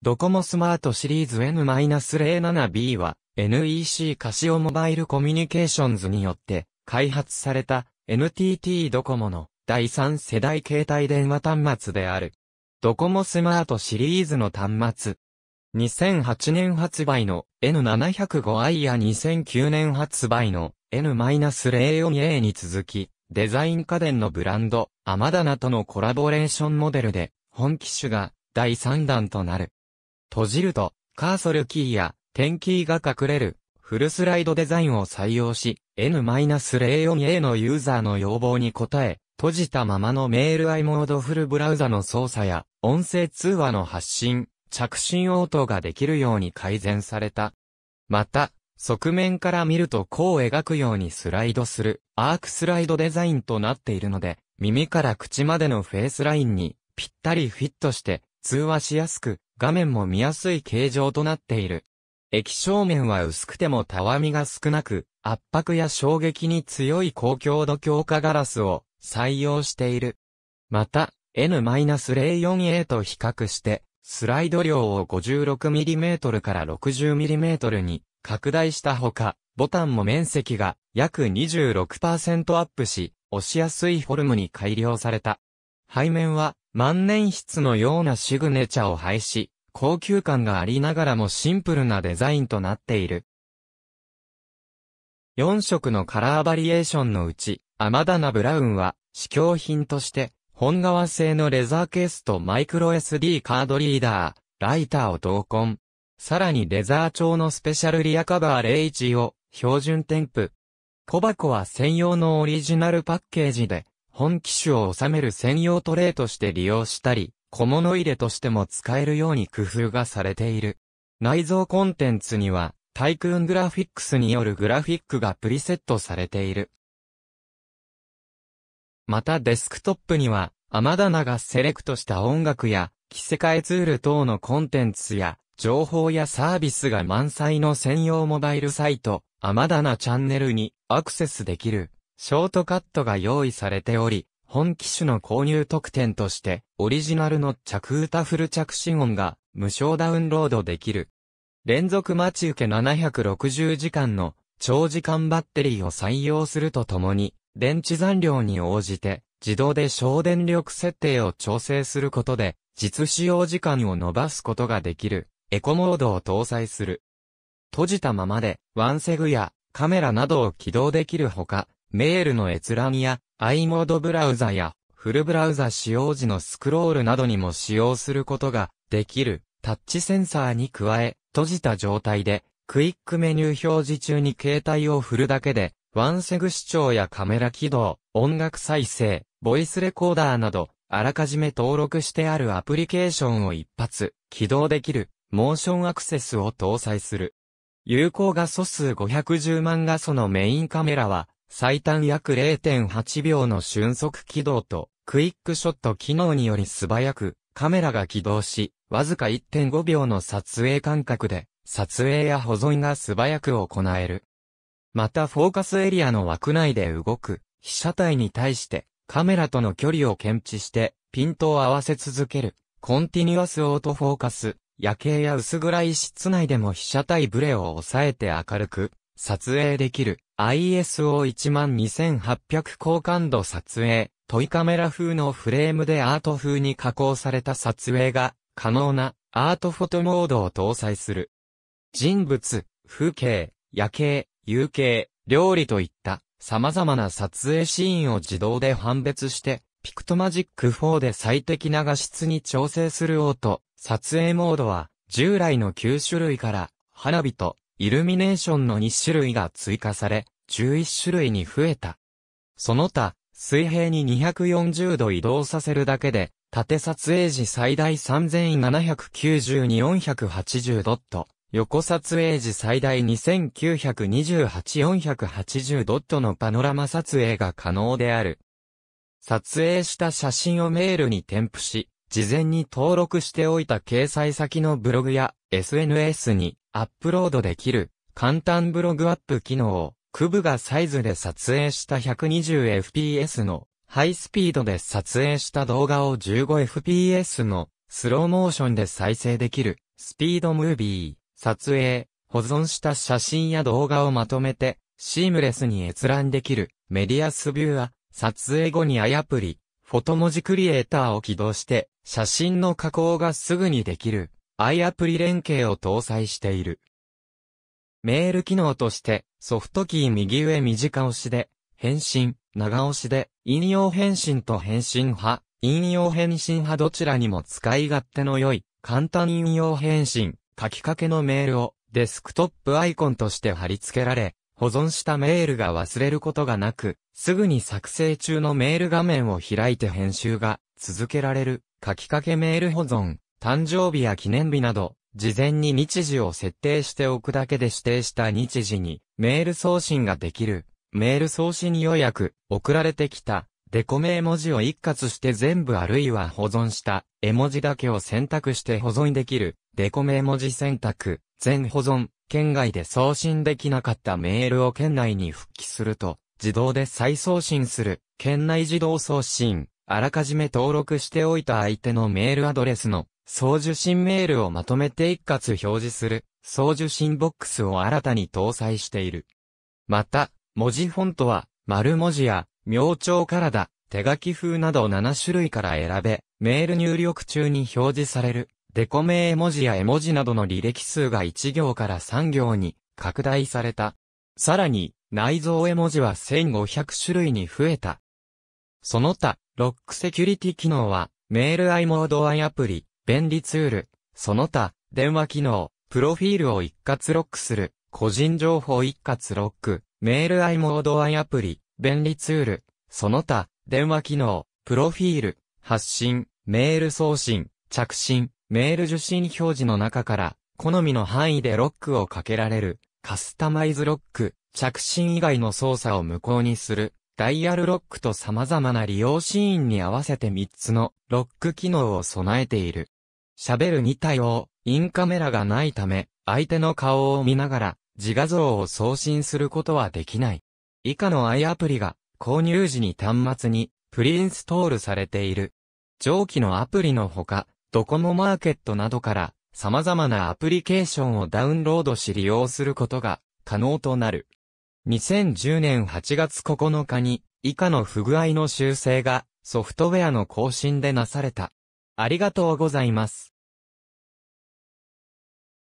ドコモスマートシリーズ N-07B は NEC カシオモバイルコミュニケーションズによって開発された NTT ドコモの第3世代携帯電話端末である。ドコモスマートシリーズの端末。2008年発売の N705i や2009年発売の N-04A に続き、デザイン家電のブランド、アマダナとのコラボレーションモデルで、本機種が第3弾となる。閉じると、カーソルキーや点キーが隠れる、フルスライドデザインを採用し、N-04A のユーザーの要望に応え、閉じたままのメール i モードフルブラウザの操作や、音声通話の発信、着信応答ができるように改善された。また、側面から見ると弧を描くようにスライドするアークスライドデザインとなっているので、耳から口までのフェイスラインにぴったりフィットして通話しやすく画面も見やすい形状となっている。液晶面は薄くてもたわみが少なく、圧迫や衝撃に強い高強度強化ガラスを採用している。また、N-04A と比較して、スライド量を 56mm から 60mm に拡大したほか、ボタンも面積が約26%アップし、押しやすいフォルムに改良された。背面は万年筆のようなシグネチャを廃し、高級感がありながらもシンプルなデザインとなっている。4色のカラーバリエーションのうち、アマダナブラウンは、試供品として、本革製のレザーケースとマイクロ SD カードリーダー、ライターを同梱。さらにレザー調のスペシャルリアカバー01を標準添付。小箱は専用のオリジナルパッケージで、本機種を収める専用トレイとして利用したり、小物入れとしても使えるように工夫がされている。内蔵コンテンツには、タイクーングラフィックスによるグラフィックがプリセットされている。またデスクトップには、アマダナがセレクトした音楽や、着せ替えツール等のコンテンツや、情報やサービスが満載の専用モバイルサイト、アマダナチャンネルにアクセスできる。ショートカットが用意されており、本機種の購入特典として、オリジナルの着歌フル着信音が無償ダウンロードできる。連続待ち受け760時間の長時間バッテリーを採用するとともに、電池残量に応じて自動で省電力設定を調整することで、実使用時間を伸ばすことができる、エコモードを搭載する。閉じたままで、ワンセグやカメラなどを起動できるほか、メールの閲覧や、i モードブラウザや、フルブラウザ使用時のスクロールなどにも使用することができるタッチセンサーに加え、閉じた状態でクイックメニュー表示中に携帯を振るだけで、ワンセグ視聴やカメラ起動、音楽再生、ボイスレコーダーなど、あらかじめ登録してあるアプリケーションを一発、起動できる、モーションアクセスを搭載する。有効画素数510万画素のメインカメラは、最短約0.8秒の瞬速起動と、クイックショット機能により素早く、カメラが起動し、わずか1.5秒の撮影間隔で、撮影や保存が素早く行える。またフォーカスエリアの枠内で動く、被写体に対して、カメラとの距離を検知して、ピントを合わせ続ける、コンティニュアスオートフォーカス、夜景や薄暗い室内でも被写体ブレを抑えて明るく、撮影できる ISO12800 高感度撮影、トイカメラ風のフレームでアート風に加工された撮影が可能なアートフォトモードを搭載する。人物、風景、夜景、夕景、料理といった様々な撮影シーンを自動で判別して、ピクトマジック4で最適な画質に調整するオート、撮影モードは従来の9種類から花火とイルミネーションの2種類が追加され、11種類に増えた。その他、水平に240度移動させるだけで、縦撮影時最大3 7 9 2 4 8 0ドット、横撮影時最大2928-480ドットのパノラマ撮影が可能である。撮影した写真をメールに添付し、事前に登録しておいた掲載先のブログや SNS にアップロードできる簡単ブログアップ機能を区ブがサイズで撮影した 120fps のハイスピードで撮影した動画を 15fps のスローモーションで再生できるスピードムービー撮影保存した写真や動画をまとめてシームレスに閲覧できるメディアスビューは撮影後にアイアプリフォト文字クリエイターを起動して、写真の加工がすぐにできる、i アプリ連携を搭載している。メール機能として、ソフトキー右上短押しで、返信、長押しで、引用返信と返信派、引用返信派どちらにも使い勝手の良い、簡単引用返信、書きかけのメールを、デスクトップアイコンとして貼り付けられ、保存したメールが忘れることがなく、すぐに作成中のメール画面を開いて編集が続けられる、書きかけメール保存、誕生日や記念日など、事前に日時を設定しておくだけで指定した日時にメール送信ができる。メール送信予約、送られてきた、デコメ文字を一括して全部あるいは保存した、絵文字だけを選択して保存できる、デコメ文字選択。全保存、県外で送信できなかったメールを県内に復帰すると、自動で再送信する、県内自動送信、あらかじめ登録しておいた相手のメールアドレスの送受信メールをまとめて一括表示する送受信ボックスを新たに搭載している。また、文字フォントは丸文字や明朝からだ、手書き風など7種類から選べ、メール入力中に表示されるデコメ絵文字や絵文字などの履歴数が1行から3行に拡大された。さらに、内蔵絵文字は1500種類に増えた。その他、ロックセキュリティ機能は、メール i モードアイアプリ、便利ツール、その他、電話機能、プロフィールを一括ロックする、個人情報一括ロック、メール i モードアイアプリ、便利ツール、その他、電話機能、プロフィール、発信、メール送信、着信、メール受信表示の中から、好みの範囲でロックをかけられる、カスタマイズロック、着信以外の操作を無効にする、ダイヤルロックと様々な利用シーンに合わせて3つのロック機能を備えている。喋るに対応、インカメラがないため、相手の顔を見ながら、自画像を送信することはできない。以下の i アプリが、購入時に端末に、プリインストールされている。上記のアプリのほか、ドコモマーケットなどから様々なアプリケーションをダウンロードし利用することが可能となる。2010年8月9日に以下の不具合の修正がソフトウェアの更新でなされた。ありがとうございます。